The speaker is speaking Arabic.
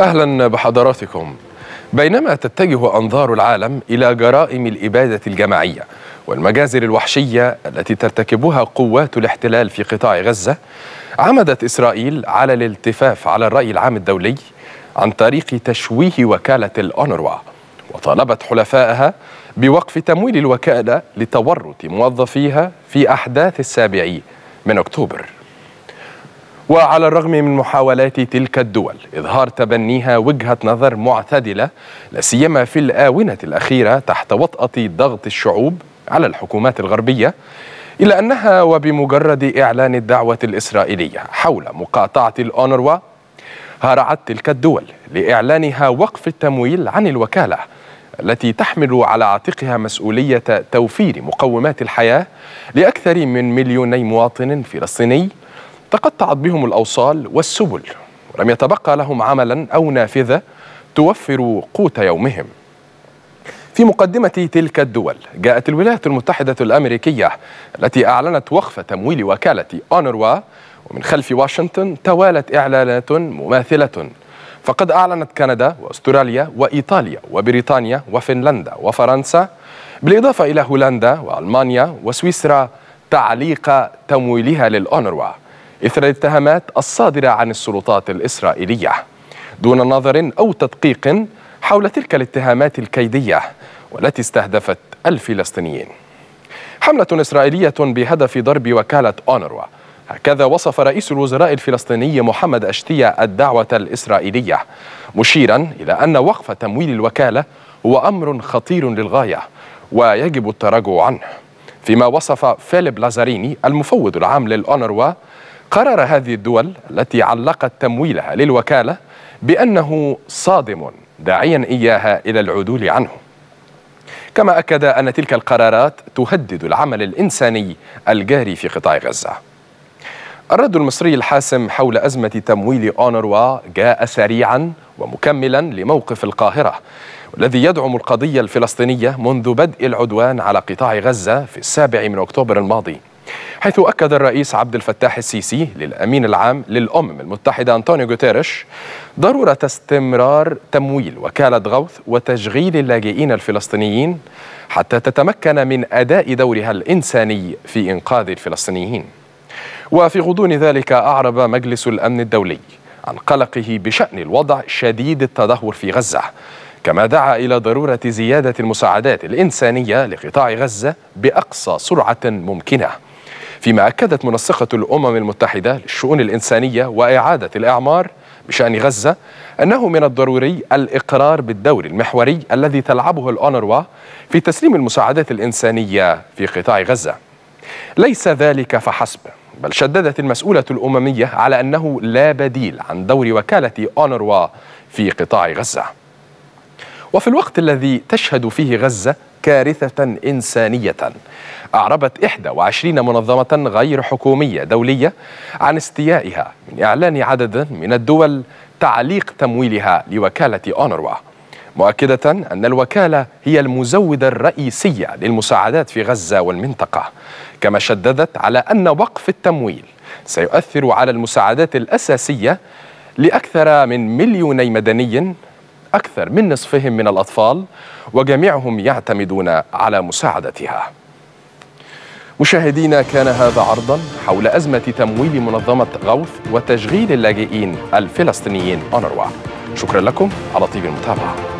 أهلا بحضراتكم بينما تتجه أنظار العالم إلى جرائم الإبادة الجماعية والمجازر الوحشية التي ترتكبها قوات الاحتلال في قطاع غزة عمدت إسرائيل على الالتفاف على الرأي العام الدولي عن طريق تشويه وكالة الأونروا وطالبت حلفائها بوقف تمويل الوكالة لتورط موظفيها في أحداث السابع من أكتوبر وعلى الرغم من محاولات تلك الدول إظهار تبنيها وجهة نظر معتدلة لا سيما في الآونة الأخيرة تحت وطأة ضغط الشعوب على الحكومات الغربية إلا أنها وبمجرد إعلان الدعوة الإسرائيلية حول مقاطعة الأونروا هرعت تلك الدول لإعلانها وقف التمويل عن الوكالة التي تحمل على عاتقها مسؤولية توفير مقومات الحياة لأكثر من مليوني مواطن فلسطيني تقطعت بهم الأوصال والسبل ولم يتبقى لهم عملا أو نافذة توفر قوت يومهم في مقدمة تلك الدول جاءت الولايات المتحدة الأمريكية التي أعلنت وقف تمويل وكالة أونروا ومن خلف واشنطن توالت إعلانات مماثلة فقد أعلنت كندا وأستراليا وإيطاليا وبريطانيا وفنلندا وفرنسا بالإضافة إلى هولندا وألمانيا وسويسرا تعليق تمويلها للأونروا إثر الاتهامات الصادرة عن السلطات الإسرائيلية دون نظر أو تدقيق حول تلك الاتهامات الكيدية والتي استهدفت الفلسطينيين حملة إسرائيلية بهدف ضرب وكالة أونروا هكذا وصف رئيس الوزراء الفلسطيني محمد أشتية الدعوة الإسرائيلية مشيرا إلى أن وقف تمويل الوكالة هو أمر خطير للغاية ويجب التراجع عنه فيما وصف فيليب لازاريني المفوض العام للأونروا قرر هذه الدول التي علقت تمويلها للوكالة بأنه صادم داعيا إياها إلى العدول عنه كما أكد أن تلك القرارات تهدد العمل الإنساني الجاري في قطاع غزة الرد المصري الحاسم حول أزمة تمويل أونروا جاء سريعا ومكملا لموقف القاهرة الذي يدعم القضية الفلسطينية منذ بدء العدوان على قطاع غزة في السابع من أكتوبر الماضي حيث أكد الرئيس عبد الفتاح السيسي للأمين العام للأمم المتحدة أنطونيو غوتيريش ضرورة استمرار تمويل وكالة غوث وتشغيل اللاجئين الفلسطينيين حتى تتمكن من أداء دورها الإنساني في إنقاذ الفلسطينيين وفي غضون ذلك أعرب مجلس الأمن الدولي عن قلقه بشأن الوضع شديد التدهور في غزة كما دعا إلى ضرورة زيادة المساعدات الإنسانية لقطاع غزة بأقصى سرعة ممكنة فيما أكدت منسقة الأمم المتحدة للشؤون الإنسانية وإعادة الإعمار بشأن غزة أنه من الضروري الإقرار بالدور المحوري الذي تلعبه الأونروا في تسليم المساعدات الإنسانية في قطاع غزة ليس ذلك فحسب بل شددت المسؤولة الأممية على أنه لا بديل عن دور وكالة أونروا في قطاع غزة وفي الوقت الذي تشهد فيه غزة كارثة إنسانية أعربت 21 منظمة غير حكومية دولية عن استيائها من إعلان عدد من الدول تعليق تمويلها لوكالة أونروا مؤكدة أن الوكالة هي المزودة الرئيسية للمساعدات في غزة والمنطقة كما شددت على أن وقف التمويل سيؤثر على المساعدات الأساسية لأكثر من مليوني مدني أكثر من نصفهم من الأطفال وجميعهم يعتمدون على مساعدتها مشاهدينا كان هذا عرضا حول أزمة تمويل منظمة غوث وتشغيل اللاجئين الفلسطينيين أونروا شكرا لكم على طيب المتابعة